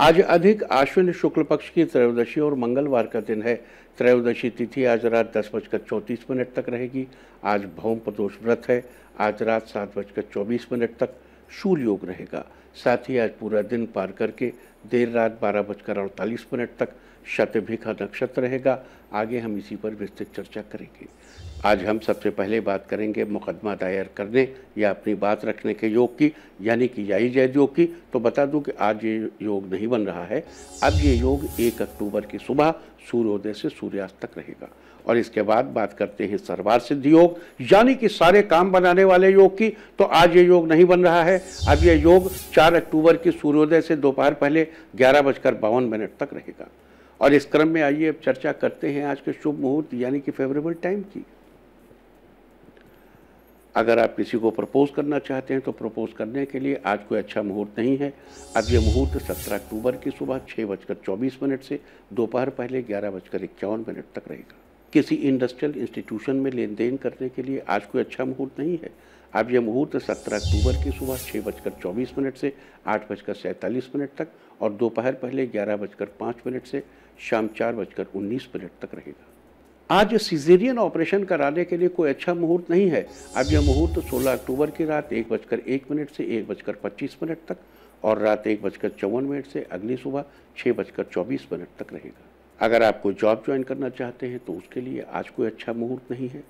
आज अधिक आश्विन शुक्ल पक्ष की त्रयोदशी और मंगलवार का दिन है त्रयोदशी तिथि आज रात दस बजकर चौंतीस मिनट तक रहेगी आज भौम प्रदोष व्रत है आज रात सात बजकर चौबीस मिनट तक सूर्य योग रहेगा साथ ही आज पूरा दिन पार करके देर रात बारह बजकर अड़तालीस मिनट तक शतभिखा नक्षत्र रहेगा आगे हम इसी पर विस्तृत चर्चा करेंगे आज हम सबसे पहले बात करेंगे मुकदमा दायर करने या अपनी बात रखने के योग की यानी कि याई जैज योग की तो बता दूं कि आज ये योग नहीं बन रहा है अब ये योग एक अक्टूबर की सुबह सूर्योदय से सूर्यास्त तक रहेगा और इसके बाद बात करते हैं सर्वार सिद्धि योग यानी कि सारे काम बनाने वाले योग की तो आज ये योग नहीं बन रहा है अब ये योग 4 अक्टूबर की सूर्योदय से दोपहर पहले ग्यारह बजकर बावन मिनट तक रहेगा और इस क्रम में आइए अब चर्चा करते हैं आज के शुभ मुहूर्त यानी कि फेवरेबल टाइम की अगर आप किसी को प्रपोज करना चाहते हैं तो प्रपोज करने के लिए आज कोई अच्छा मुहूर्त नहीं है अब यह मुहूर्त 17 अक्टूबर की सुबह छः बजकर चौबीस मिनट से दोपहर पहले ग्यारह बजकर इक्यावन मिनट तक रहेगा किसी इंडस्ट्रियल इंस्टीट्यूशन में लेन देन करने के लिए आज कोई अच्छा मुहूर्त नहीं है अब यह मुहूर्त सत्रह अक्टूबर की सुबह छः बजकर चौबीस मिनट से आठ बजकर सैंतालीस मिनट तक और दोपहर पहले ग्यारह बजकर पाँच मिनट से शाम चार बजकर उन्नीस मिनट तक रहेगा आज सीजेरियन ऑपरेशन कराने के लिए कोई अच्छा मुहूर्त नहीं है अब यह मुहूर्त 16 अक्टूबर की रात एक बजकर एक मिनट से एक बजकर पच्चीस मिनट तक और रात एक बजकर चौवन मिनट से अगली सुबह छः बजकर चौबीस मिनट तक रहेगा अगर आप कोई जॉब ज्वाइन करना चाहते हैं तो उसके लिए आज कोई अच्छा मुहूर्त नहीं है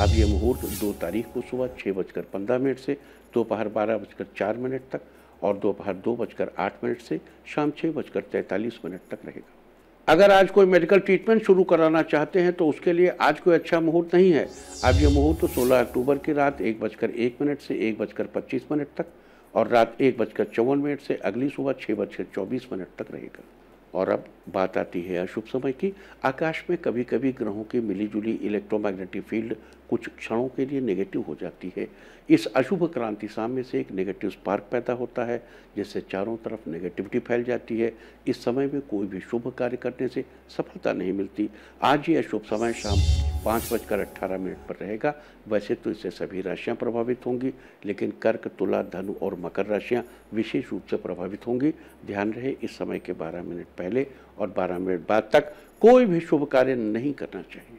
अब ये मुहूर्त दो तारीख को सुबह छः बजकर पंद्रह मिनट से दोपहर बारह बजकर चार मिनट तक और दोपहर दो बजकर आठ मिनट से शाम छः बजकर तैंतालीस मिनट तक रहेगा अगर आज कोई मेडिकल ट्रीटमेंट शुरू कराना चाहते हैं तो उसके लिए आज कोई अच्छा मुहूर्त नहीं है अब ये मुहूर्त तो सोलह अक्टूबर की रात एक बजकर एक मिनट से एक बजकर पच्चीस मिनट तक और रात एक बजकर चौवन मिनट से अगली सुबह छः बजकर चौबीस मिनट तक रहेगा और अब बात आती है अशुभ समय की आकाश में कभी कभी ग्रहों की मिलीजुली इलेक्ट्रोमैग्नेटिक फील्ड कुछ क्षणों के लिए नेगेटिव हो जाती है इस अशुभ क्रांति सामने से एक नेगेटिव स्पार्क पैदा होता है जिससे चारों तरफ नेगेटिविटी फैल जाती है इस समय में कोई भी शुभ कार्य करने से सफलता नहीं मिलती आज ये अशुभ समय शाम पाँच बजकर अट्ठारह मिनट पर रहेगा वैसे तो इससे सभी राशियां प्रभावित होंगी लेकिन कर्क तुला धनु और मकर राशियां विशेष रूप से प्रभावित होंगी ध्यान रहे इस समय के बारह मिनट पहले और बारह मिनट बाद तक कोई भी शुभ कार्य नहीं करना चाहिए